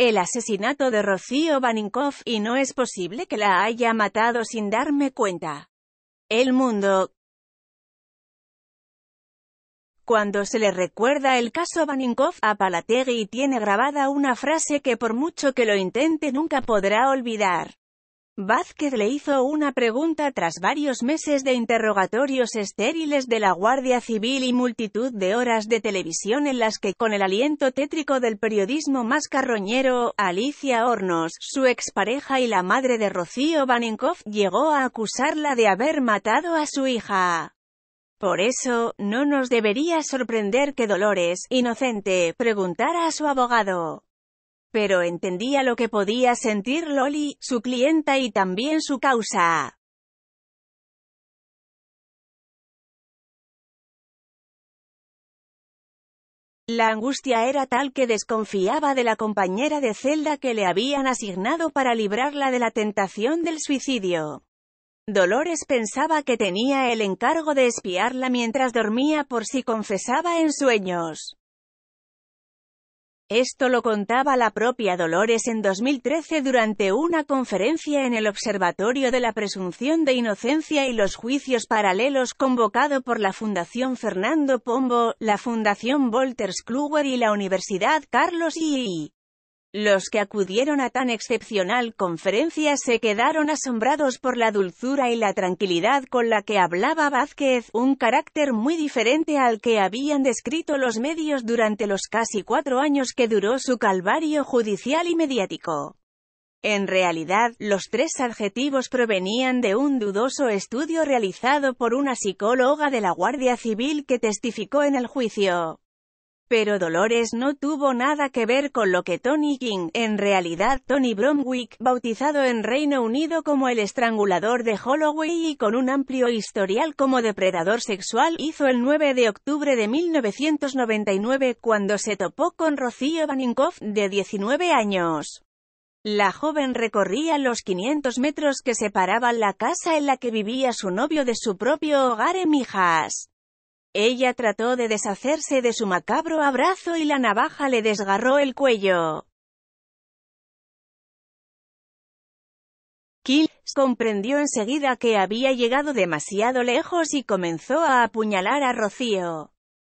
el asesinato de Rocío Baninkoff y no es posible que la haya matado sin darme cuenta. El mundo. Cuando se le recuerda el caso Baninkoff a Palategui tiene grabada una frase que por mucho que lo intente nunca podrá olvidar. Vázquez le hizo una pregunta tras varios meses de interrogatorios estériles de la Guardia Civil y multitud de horas de televisión en las que, con el aliento tétrico del periodismo más carroñero, Alicia Hornos, su expareja y la madre de Rocío Banenkov llegó a acusarla de haber matado a su hija. Por eso, no nos debería sorprender que Dolores, inocente, preguntara a su abogado. Pero entendía lo que podía sentir Loli, su clienta y también su causa. La angustia era tal que desconfiaba de la compañera de celda que le habían asignado para librarla de la tentación del suicidio. Dolores pensaba que tenía el encargo de espiarla mientras dormía por si confesaba en sueños. Esto lo contaba la propia Dolores en 2013 durante una conferencia en el Observatorio de la Presunción de Inocencia y los Juicios Paralelos convocado por la Fundación Fernando Pombo, la Fundación Wolters Kluwer y la Universidad Carlos I. Los que acudieron a tan excepcional conferencia se quedaron asombrados por la dulzura y la tranquilidad con la que hablaba Vázquez, un carácter muy diferente al que habían descrito los medios durante los casi cuatro años que duró su calvario judicial y mediático. En realidad, los tres adjetivos provenían de un dudoso estudio realizado por una psicóloga de la Guardia Civil que testificó en el juicio. Pero Dolores no tuvo nada que ver con lo que Tony King, en realidad Tony Bromwick, bautizado en Reino Unido como el estrangulador de Holloway y con un amplio historial como depredador sexual, hizo el 9 de octubre de 1999 cuando se topó con Rocío Vaninkoff, de 19 años. La joven recorría los 500 metros que separaban la casa en la que vivía su novio de su propio hogar en Mijas. Ella trató de deshacerse de su macabro abrazo y la navaja le desgarró el cuello. Kills comprendió enseguida que había llegado demasiado lejos y comenzó a apuñalar a Rocío.